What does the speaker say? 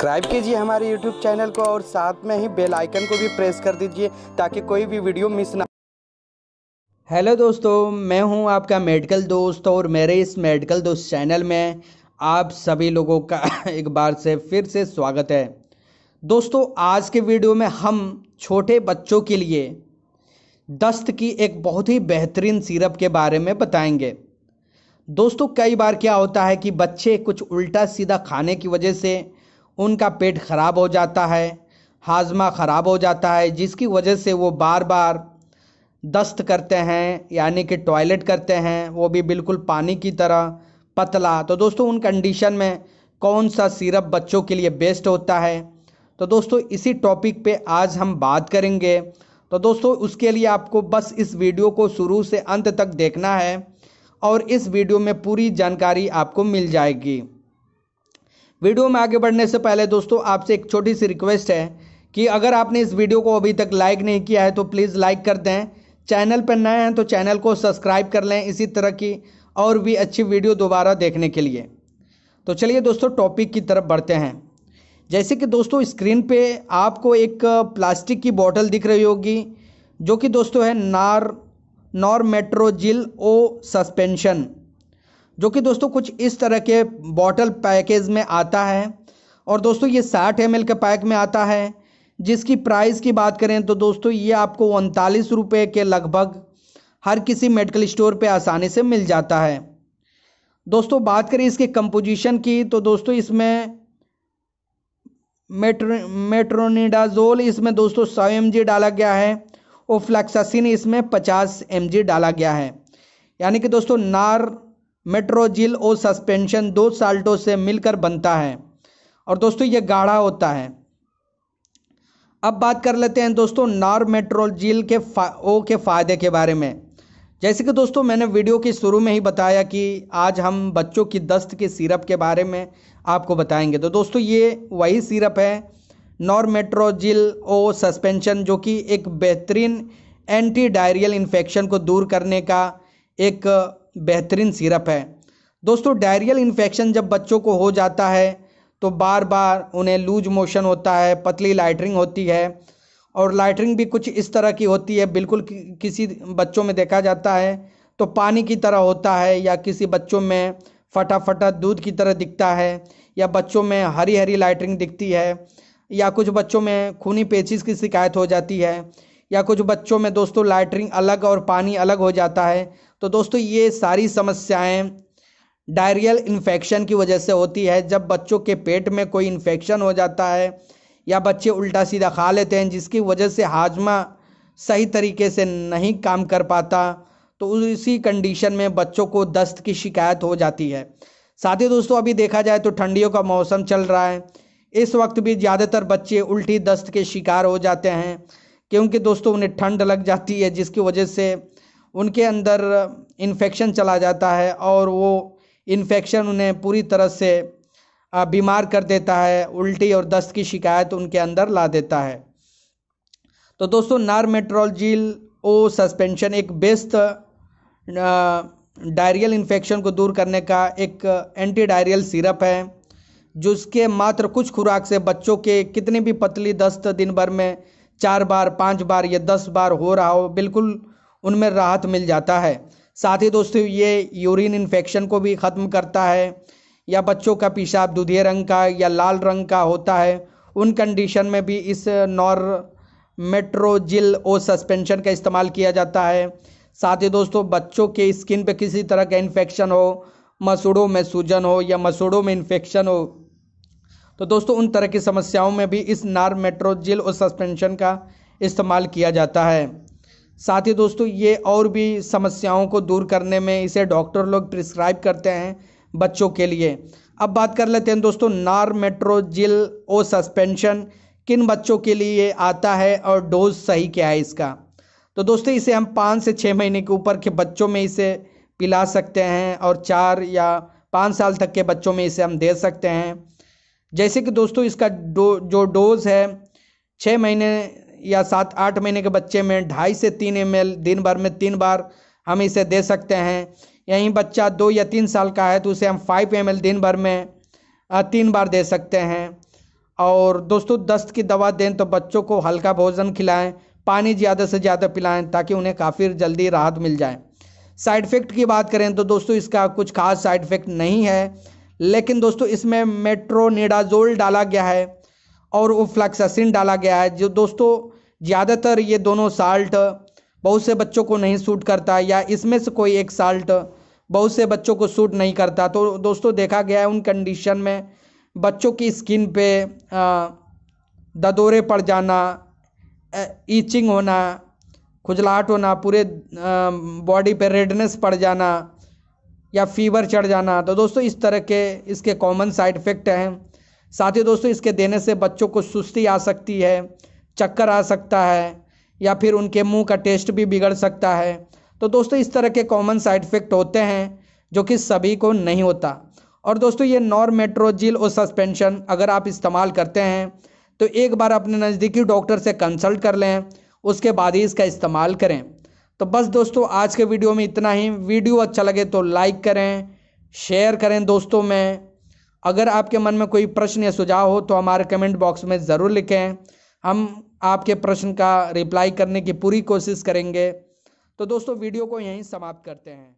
subscribe कीजिए हमारे YouTube channel को और साथ में ही बेल आइकन को भी प्रेस कर दीजिए ताकि कोई भी वीडियो मिस ना हेलो दोस्तों मैं हूं आपका मेडिकल दोस्त और मेरे इस मेडिकल दोस्त चैनल में आप सभी लोगों का एक बार से फिर से स्वागत है दोस्तों आज के वीडियो में हम छोटे बच्चों के लिए दस्त की एक बहुत ही बेहतरीन सिरप के बारे में बताएंगे दोस्तों कई बार क्या होता है कि बच्चे कुछ उल्टा सीधा खाने की वजह से उनका पेट खराब हो जाता है हाजमा ख़राब हो जाता है जिसकी वजह से वो बार बार दस्त करते हैं यानी कि टॉयलेट करते हैं वो भी बिल्कुल पानी की तरह पतला तो दोस्तों उन कंडीशन में कौन सा सिरप बच्चों के लिए बेस्ट होता है तो दोस्तों इसी टॉपिक पे आज हम बात करेंगे तो दोस्तों उसके लिए आपको बस इस वीडियो को शुरू से अंत तक देखना है और इस वीडियो में पूरी जानकारी आपको मिल जाएगी वीडियो में आगे बढ़ने से पहले दोस्तों आपसे एक छोटी सी रिक्वेस्ट है कि अगर आपने इस वीडियो को अभी तक लाइक नहीं किया है तो प्लीज़ लाइक कर दें चैनल पर नए हैं तो चैनल को सब्सक्राइब कर लें इसी तरह की और भी अच्छी वीडियो दोबारा देखने के लिए तो चलिए दोस्तों टॉपिक की तरफ बढ़ते हैं जैसे कि दोस्तों स्क्रीन पे आपको एक प्लास्टिक की बोतल दिख रही होगी जो कि दोस्तों है नार नॉर मेट्रोजिल ओ सस्पेंशन जो कि दोस्तों कुछ इस तरह के बॉटल पैकेज में आता है और दोस्तों ये साठ एम के पैक में आता है जिसकी प्राइस की बात करें तो दोस्तों ये आपको उनतालीस रुपये के लगभग हर किसी मेडिकल स्टोर पे आसानी से मिल जाता है दोस्तों बात करें इसके कंपोजिशन की तो दोस्तों इसमें मेट्रो मेट्रोनिडाजोल इसमें दोस्तों सौ एम डाला गया है और फ्लैक्सासिन इसमें पचास एम डाला गया है यानी कि दोस्तों नार मेट्रोजिल और सस्पेंशन दो साल्टों से मिलकर बनता है और दोस्तों ये गाढ़ा होता है अब बात कर लेते हैं दोस्तों नॉर्मेट्रोजिल के ओ के फ़ायदे के बारे में जैसे कि दोस्तों मैंने वीडियो के शुरू में ही बताया कि आज हम बच्चों की दस्त के सिरप के बारे में आपको बताएंगे तो दोस्तों ये वही सिरप है नॉर्मेट्रोजिल ओ सस्पेंशन जो कि एक बेहतरीन एंटी डायरियल इन्फेक्शन को दूर करने का एक बेहतरीन सिरप है दोस्तों डायरियल इन्फेक्शन जब बच्चों को हो जाता है तो बार बार उन्हें लूज मोशन होता है पतली लाइटरिंग होती है और लाइटरिंग भी कुछ इस तरह की होती है बिल्कुल किसी बच्चों में देखा जाता है तो पानी की तरह होता है या किसी बच्चों में फटाफटा दूध की तरह दिखता है या बच्चों में हरी हरी लाइटरिंग दिखती है या कुछ बच्चों में खूनी पेचिस की शिकायत हो जाती है या कुछ बच्चों में दोस्तों लाइटरिंग अलग और पानी अलग हो जाता है तो दोस्तों ये सारी समस्याएं डायरियल इन्फेक्शन की वजह से होती है जब बच्चों के पेट में कोई इन्फेक्शन हो जाता है या बच्चे उल्टा सीधा खा लेते हैं जिसकी वजह से हाजमा सही तरीके से नहीं काम कर पाता तो उसी कंडीशन में बच्चों को दस्त की शिकायत हो जाती है साथ ही दोस्तों अभी देखा जाए तो ठंडियों का मौसम चल रहा है इस वक्त भी ज़्यादातर बच्चे उल्टी दस्त के शिकार हो जाते हैं क्योंकि दोस्तों उन्हें ठंड लग जाती है जिसकी वजह से उनके अंदर इन्फेक्शन चला जाता है और वो इन्फेक्शन उन्हें पूरी तरह से बीमार कर देता है उल्टी और दस्त की शिकायत उनके अंदर ला देता है तो दोस्तों मेट्रोलजील ओ सस्पेंशन एक बेस्ट डायरियल इन्फेक्शन को दूर करने का एक एंटी डायरियल सिरप है जिसके मात्र कुछ खुराक से बच्चों के कितने भी पतली दस्त दिन भर में चार बार पाँच बार या दस बार हो रहा हो बिल्कुल उनमें राहत मिल जाता है साथ ही दोस्तों ये यूरिन इन्फेक्शन को भी ख़त्म करता है या बच्चों का पेशाब दूधिया रंग का या लाल रंग का होता है उन कंडीशन में भी इस नॉर मेट्रोजिल ओ सस्पेंशन का इस्तेमाल किया जाता है साथ ही दोस्तों बच्चों के स्किन पे किसी तरह का इन्फेक्शन हो मसूड़ों में सूजन हो या मसूड़ों में इन्फेक्शन हो तो दोस्तों उन तरह की समस्याओं में भी इस नार मेट्रोजिल और सस्पेंशन का इस्तेमाल किया जाता है साथ ही दोस्तों ये और भी समस्याओं को दूर करने में इसे डॉक्टर लोग प्रिस्क्राइब करते हैं बच्चों के लिए अब बात कर लेते हैं दोस्तों नार मेट्रोजिल ओ सस्पेंशन किन बच्चों के लिए आता है और डोज सही क्या है इसका तो दोस्तों इसे हम पाँच से छः महीने के ऊपर के बच्चों में इसे पिला सकते हैं और चार या पाँच साल तक के बच्चों में इसे हम दे सकते हैं जैसे कि दोस्तों इसका डो जो डोज़ है छः महीने या सात आठ महीने के बच्चे में ढाई से तीन एम दिन भर में तीन बार हम इसे दे सकते हैं यहीं बच्चा दो या तीन साल का है तो उसे हम फाइव एम दिन भर में तीन बार दे सकते हैं और दोस्तों दस्त की दवा दें तो बच्चों को हल्का भोजन खिलाएं पानी ज़्यादा से ज़्यादा पिलाएं ताकि उन्हें काफ़ी जल्दी राहत मिल जाए साइड इफ़ेक्ट की बात करें तो दोस्तों इसका कुछ खास साइड इफ़ेक्ट नहीं है लेकिन दोस्तों इसमें मेट्रोनिडाजोल डाला गया है और फ्लक्सासिन डाला गया है जो दोस्तों ज़्यादातर ये दोनों साल्ट बहुत से बच्चों को नहीं सूट करता या इसमें से कोई एक साल्ट बहुत से बच्चों को सूट नहीं करता तो दोस्तों देखा गया है उन कंडीशन में बच्चों की स्किन पे ददोरे पड़ जाना ईचिंग होना खुजलाहट होना पूरे बॉडी पे रेडनेस पड़ जाना या फीवर चढ़ जाना तो दोस्तों इस तरह के इसके कॉमन साइड इफ़ेक्ट हैं साथ ही दोस्तों इसके देने से बच्चों को सुस्ती आ सकती है चक्कर आ सकता है या फिर उनके मुंह का टेस्ट भी बिगड़ सकता है तो दोस्तों इस तरह के कॉमन साइड इफ़ेक्ट होते हैं जो कि सभी को नहीं होता और दोस्तों ये नॉर मेट्रोजिल और सस्पेंशन अगर आप इस्तेमाल करते हैं तो एक बार अपने नज़दीकी डॉक्टर से कंसल्ट कर लें उसके बाद ही इसका इस्तेमाल करें तो बस दोस्तों आज के वीडियो में इतना ही वीडियो अच्छा लगे तो लाइक करें शेयर करें दोस्तों में अगर आपके मन में कोई प्रश्न या सुझाव हो तो हमारे कमेंट बॉक्स में ज़रूर लिखें हम आपके प्रश्न का रिप्लाई करने की पूरी कोशिश करेंगे तो दोस्तों वीडियो को यहीं समाप्त करते हैं